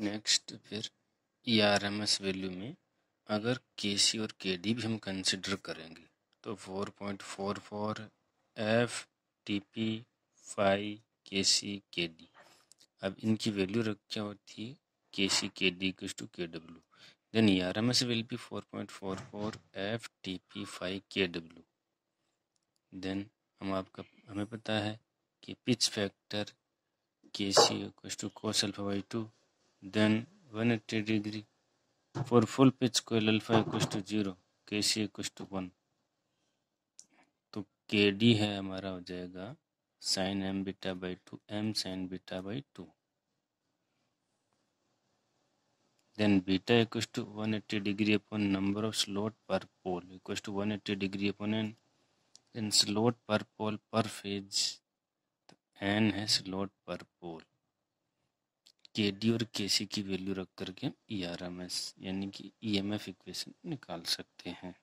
Next फिर E R M S value में अगर के सी और के डी भी हम कंसिडर करेंगे तो four point four four F T P five K C K D अब इनकी वैल्यू रख क्या होती है K C K D equal to K W then E R M S will be four point four four F T P five K W then हम आपका हमें पता है कि pitch factor K C equal to cos alpha by two then 180 degree. For full pitch coil alpha equals to 0, KC equals to 1. तो के D है हमारा हो जाएगा sine M beta by two M sine beta by two then beta equals to one eighty degree upon number of slot per pole equals to one eighty degree upon N then slot per pole पर phase तो N है slot per पोल के D और के सी की value रख करके ई R M S यानी कि ई एम एफ इक्वेशन निकाल सकते हैं